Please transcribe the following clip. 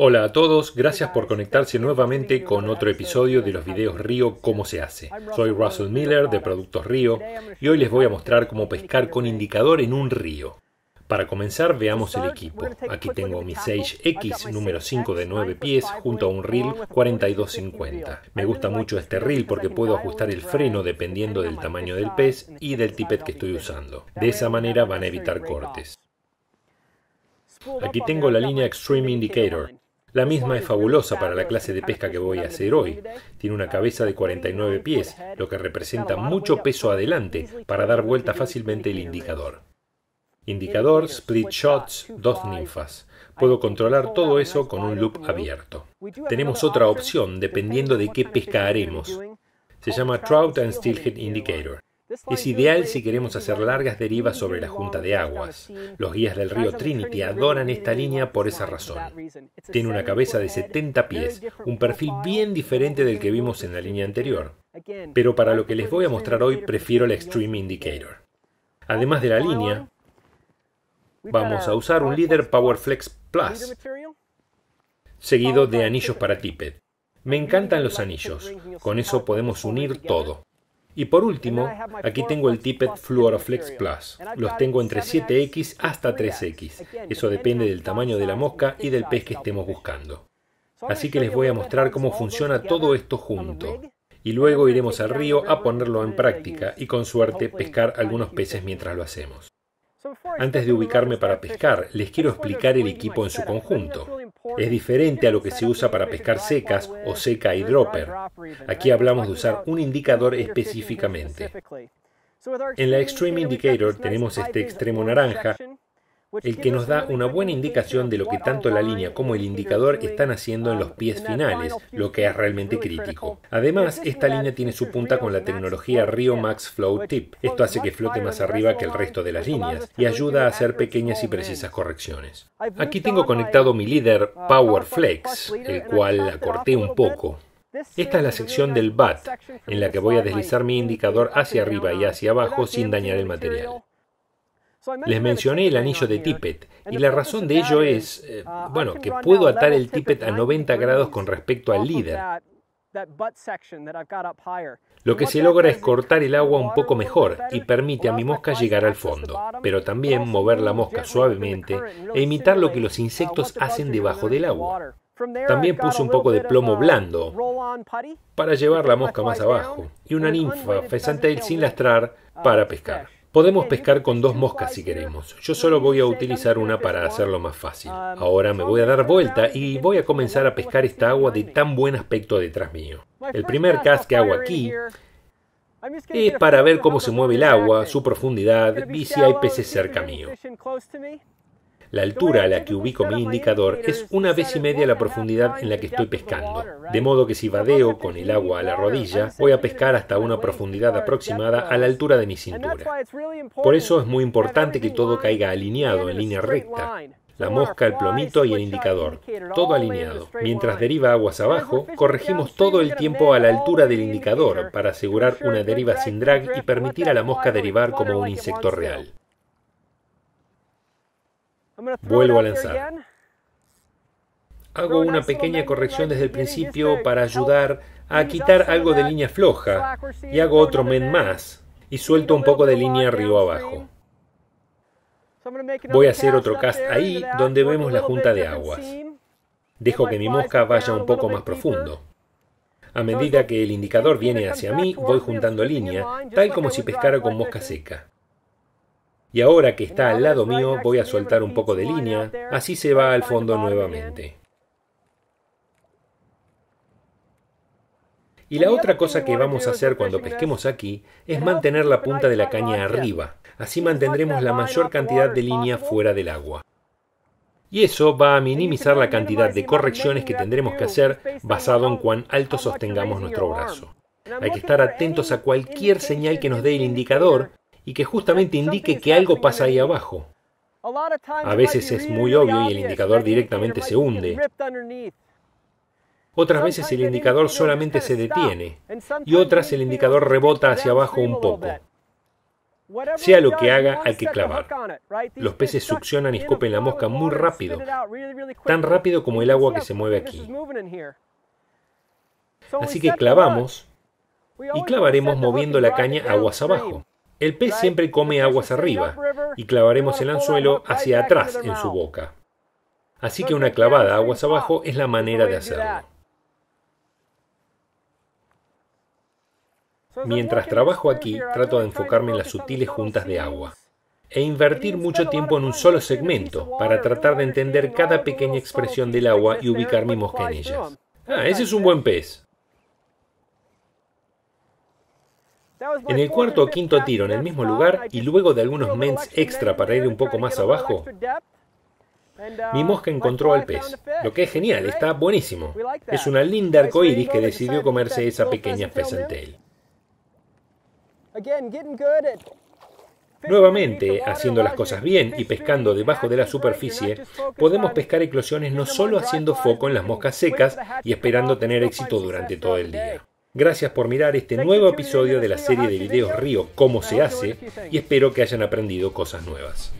Hola a todos, gracias por conectarse nuevamente con otro episodio de los videos Río Cómo se hace. Soy Russell Miller de Productos Río y hoy les voy a mostrar cómo pescar con indicador en un río. Para comenzar veamos el equipo. Aquí tengo mi Sage X número 5 de 9 pies junto a un reel 4250. Me gusta mucho este reel porque puedo ajustar el freno dependiendo del tamaño del pez y del tippet que estoy usando. De esa manera van a evitar cortes. Aquí tengo la línea Extreme Indicator. La misma es fabulosa para la clase de pesca que voy a hacer hoy. Tiene una cabeza de 49 pies, lo que representa mucho peso adelante para dar vuelta fácilmente el indicador. Indicador, split shots, dos ninfas. Puedo controlar todo eso con un loop abierto. Tenemos otra opción dependiendo de qué pesca haremos. Se llama Trout and Steelhead Indicator. Es ideal si queremos hacer largas derivas sobre la junta de aguas. Los guías del río Trinity adoran esta línea por esa razón. Tiene una cabeza de 70 pies, un perfil bien diferente del que vimos en la línea anterior. Pero para lo que les voy a mostrar hoy prefiero el Extreme Indicator. Además de la línea, vamos a usar un líder PowerFlex Plus, seguido de anillos para tippet. Me encantan los anillos, con eso podemos unir todo. Y por último, aquí tengo el Tippet Fluoroflex Plus. Los tengo entre 7X hasta 3X. Eso depende del tamaño de la mosca y del pez que estemos buscando. Así que les voy a mostrar cómo funciona todo esto junto. Y luego iremos al río a ponerlo en uh, práctica y con suerte pescar algunos peces mientras lo hacemos. Antes de ubicarme para pescar, les quiero explicar el equipo en su conjunto. Es diferente a lo que se usa para pescar secas o seca y dropper. Aquí hablamos de usar un indicador específicamente. En la Extreme Indicator tenemos este extremo naranja pues el que nos da una buena indicación de lo que tanto la línea como el indicador están haciendo en los pies finales, lo que es realmente crítico. Además, esta línea tiene su punta con la tecnología Rio Max Flow pues Tip. Esto hace que flote más arriba que el resto de las líneas y ayuda a hacer pequeñas y precisas correcciones. Aquí tengo conectado mi líder uh, Power Flex, el cual acorté un poco. Esta es la sección del BAT, en la que voy a deslizar mi indicador hacia arriba y hacia abajo sin dañar el material. Les mencioné el anillo de tippet y la razón de ello es, eh, ah, bueno, que puedo atar el típet a 90 grados con respecto al líder. Lo que se logra es cortar el agua un poco mejor y permite a mi mosca llegar al fondo, pero también mover la mosca suavemente e imitar lo que los uh, insectos hacen debajo del agua. También puse un poco de plomo uh, blando para llevar la mosca más abajo y una ninfa pesante sin lastrar para pescar. Podemos pescar con dos moscas si queremos. Yo solo voy a utilizar una para hacerlo más fácil. Ahora me voy a dar vuelta y voy a comenzar a pescar esta agua de tan buen aspecto detrás mío. El primer cast que hago aquí es para ver cómo se mueve el agua, su profundidad y si hay peces cerca mío. La altura a la que ubico mi indicador es una vez y media la profundidad en la que estoy pescando, de modo que si vadeo con el agua a la rodilla, voy a pescar hasta una profundidad aproximada a la altura de mi cintura. Por eso es muy importante que todo caiga alineado, en línea recta. La mosca, el plomito y el indicador, todo alineado. Mientras deriva aguas abajo, corregimos todo el tiempo a la altura del indicador para asegurar una deriva sin drag y permitir a la mosca derivar como un insecto real. Vuelvo a lanzar. Hago una pequeña corrección desde el principio para ayudar a quitar algo de línea floja y hago otro men más y suelto un poco de línea arriba abajo. Voy a hacer otro cast ahí donde vemos la junta de aguas. Dejo que mi mosca vaya un poco más profundo. A medida que el indicador viene hacia mí, voy juntando línea, tal como si pescara con mosca seca. Y ahora que está al lado mío voy a soltar un poco de línea, así se va al fondo nuevamente. Y la otra cosa que vamos a hacer cuando pesquemos aquí es mantener la punta de la caña arriba. Así mantendremos la mayor cantidad de línea fuera del agua. Y eso va a minimizar la cantidad de correcciones que tendremos que hacer basado en cuán alto sostengamos nuestro brazo. Hay que estar atentos a cualquier señal que nos dé el indicador y que justamente indique que algo pasa ahí abajo. A veces es muy obvio y el indicador directamente se hunde. Otras veces el indicador solamente se detiene y otras el indicador rebota hacia abajo un poco. Sea lo que haga, hay que clavar. Los peces succionan y escopen la mosca muy rápido, tan rápido como el agua que se mueve aquí. Así que clavamos y clavaremos moviendo la caña aguas abajo. El pez siempre come aguas arriba y clavaremos el anzuelo hacia atrás en su boca. Así que una clavada aguas abajo es la manera de hacerlo. Mientras trabajo aquí, trato de enfocarme en las sutiles juntas de agua e invertir mucho tiempo en un solo segmento para tratar de entender cada pequeña expresión del agua y ubicar mi mosca en ellas. Ah, ese es un buen pez. En el cuarto o quinto tiro en el mismo lugar y luego de algunos ments extra para ir un poco más abajo, mi mosca encontró al pez, lo que es genial, está buenísimo. Es una linda arcoíris que decidió comerse esa pequeña pesantel. Nuevamente, haciendo las cosas bien y pescando debajo de la superficie, podemos pescar eclosiones no solo haciendo foco en las moscas secas y esperando tener éxito durante todo el día. Gracias por mirar este nuevo episodio de la serie de videos Río Cómo se hace y espero que hayan aprendido cosas nuevas.